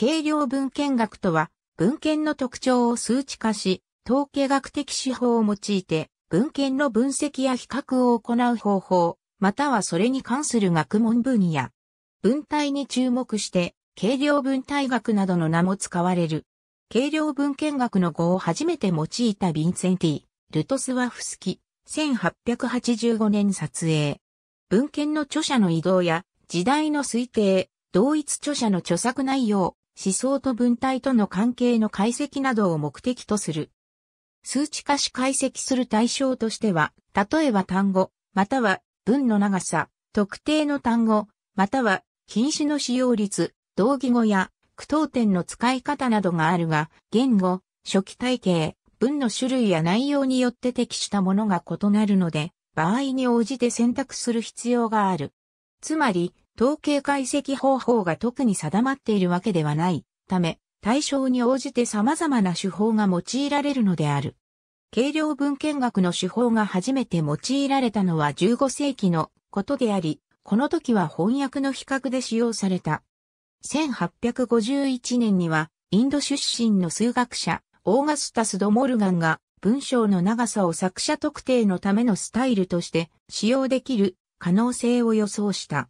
計量文献学とは、文献の特徴を数値化し、統計学的手法を用いて、文献の分析や比較を行う方法、またはそれに関する学問分野。文体に注目して、計量文体学などの名も使われる。計量文献学の語を初めて用いたヴィンセンティ、ルトスワフスキ、1885年撮影。文献の著者の移動や、時代の推定、同一著者の著作内容、思想と文体との関係の解析などを目的とする。数値化し解析する対象としては、例えば単語、または文の長さ、特定の単語、または禁止の使用率、同義語や句読点の使い方などがあるが、言語、初期体系、文の種類や内容によって適したものが異なるので、場合に応じて選択する必要がある。つまり、統計解析方法が特に定まっているわけではないため、対象に応じて様々な手法が用いられるのである。計量文献学の手法が初めて用いられたのは15世紀のことであり、この時は翻訳の比較で使用された。1851年には、インド出身の数学者、オーガスタス・ド・モルガンが、文章の長さを作者特定のためのスタイルとして使用できる可能性を予想した。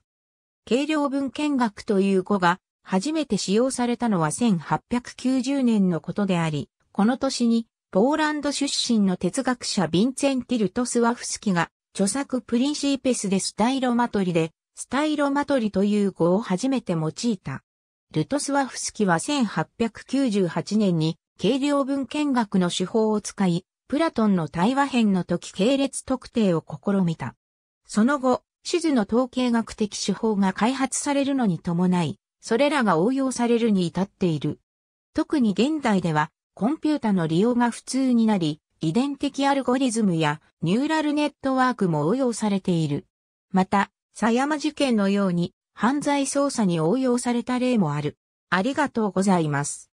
軽量文献学という語が初めて使用されたのは1890年のことであり、この年にポーランド出身の哲学者ヴィンツェン・ティルト・スワフスキが著作プリンシーペスでスタイロマトリで、スタイロマトリという語を初めて用いた。ルトスワフスキは1898年に軽量文献学の手法を使い、プラトンの対話編の時系列特定を試みた。その後、地図の統計学的手法が開発されるのに伴い、それらが応用されるに至っている。特に現代では、コンピュータの利用が普通になり、遺伝的アルゴリズムやニューラルネットワークも応用されている。また、狭山事件のように犯罪捜査に応用された例もある。ありがとうございます。